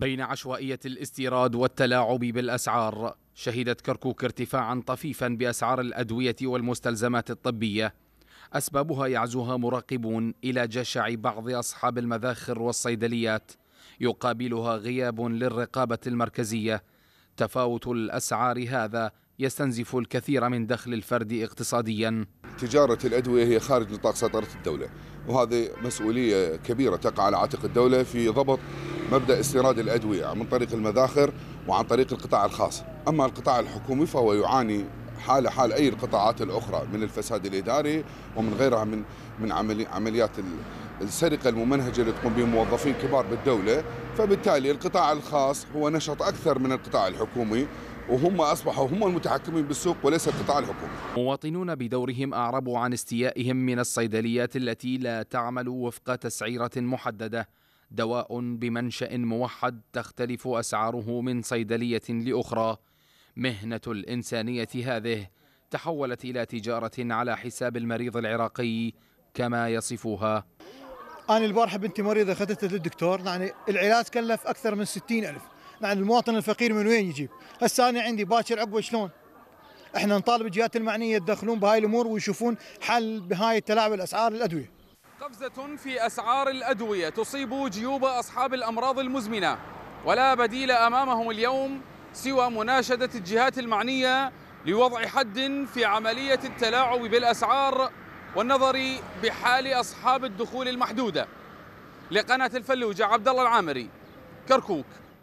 بين عشوائية الاستيراد والتلاعب بالأسعار شهدت كركوك ارتفاعا طفيفا بأسعار الأدوية والمستلزمات الطبية أسبابها يعزوها مراقبون إلى جشع بعض أصحاب المذاخر والصيدليات يقابلها غياب للرقابة المركزية تفاوت الأسعار هذا يستنزف الكثير من دخل الفرد اقتصاديا تجارة الأدوية هي خارج نطاق سيطرة الدولة وهذه مسؤولية كبيرة تقع على عاتق الدولة في ضبط مبدا استيراد الادويه من طريق المذاخر وعن طريق القطاع الخاص، اما القطاع الحكومي فهو يعاني حال حال اي القطاعات الاخرى من الفساد الاداري ومن غيرها من من عمليات السرقه الممنهجه اللي تقوم بها موظفين كبار بالدوله، فبالتالي القطاع الخاص هو نشط اكثر من القطاع الحكومي وهم أصبحوا هم المتحكمين بالسوق وليس القطاع الحكومي مواطنون بدورهم أعربوا عن استيائهم من الصيدليات التي لا تعمل وفق تسعيرة محددة دواء بمنشأ موحد تختلف أسعاره من صيدلية لأخرى مهنة الإنسانية هذه تحولت إلى تجارة على حساب المريض العراقي كما يصفها أنا البارحة بنتي مريضة أخذتها للدكتور يعني العلاج كلف أكثر من ستين ألف يعني المواطن الفقير من وين يجيب هسه أنا عندي باكر عقب شلون احنا نطالب الجهات المعنيه يدخلون بهاي الامور ويشوفون حل بهاي تلاعب الاسعار الادويه قفزة في أسعار الأدوية تصيب جيوب أصحاب الأمراض المزمنة ولا بديل أمامهم اليوم سوى مناشدة الجهات المعنية لوضع حد في عملية التلاعب بالأسعار والنظر بحال أصحاب الدخول المحدودة لقناة الفلوجة عبد الله العامري كركوك